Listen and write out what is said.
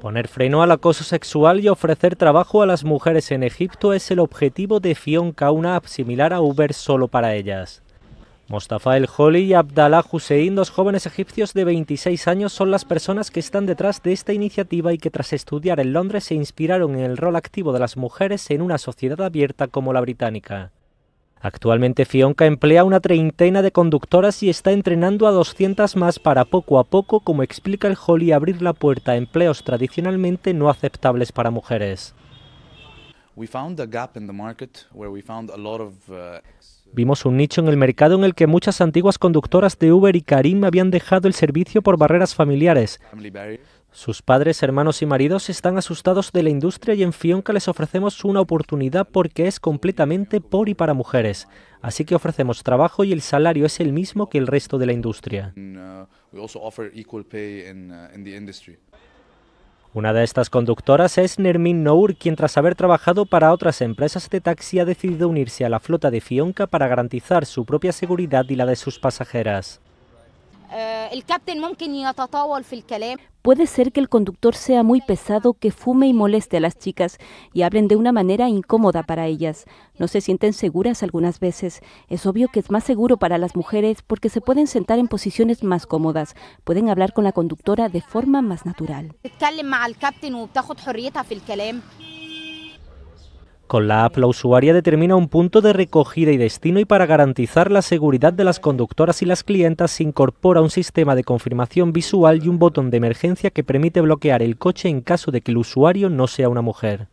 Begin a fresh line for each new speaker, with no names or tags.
Poner freno al acoso sexual y ofrecer trabajo a las mujeres en Egipto es el objetivo de Fion Kauna, similar a Uber solo para ellas. Mostafa El Holi y Abdallah Hussein, dos jóvenes egipcios de 26 años, son las personas que están detrás de esta iniciativa y que tras estudiar en Londres se inspiraron en el rol activo de las mujeres en una sociedad abierta como la británica. Actualmente Fionca emplea una treintena de conductoras y está entrenando a 200 más para poco a poco, como explica el Holly, abrir la puerta a empleos tradicionalmente no aceptables para mujeres. Vimos un nicho en el mercado en el que muchas antiguas conductoras de Uber y Karim habían dejado el servicio por barreras familiares. Sus padres, hermanos y maridos están asustados de la industria y en Fionca les ofrecemos una oportunidad porque es completamente por y para mujeres. Así que ofrecemos trabajo y el salario es el mismo que el resto de la industria. Una de estas conductoras es Nermin Nour, quien tras haber trabajado para otras empresas de taxi ha decidido unirse a la flota de Fionca para garantizar su propia seguridad y la de sus pasajeras.
Uh, Puede ser que el conductor sea muy pesado, que fume y moleste a las chicas y hablen de una manera incómoda para ellas. No se sienten seguras algunas veces. Es obvio que es más seguro para las mujeres porque se pueden sentar en posiciones más cómodas, pueden hablar con la conductora de forma más natural.
Con la app, la usuaria determina un punto de recogida y destino y para garantizar la seguridad de las conductoras y las clientas se incorpora un sistema de confirmación visual y un botón de emergencia que permite bloquear el coche en caso de que el usuario no sea una mujer.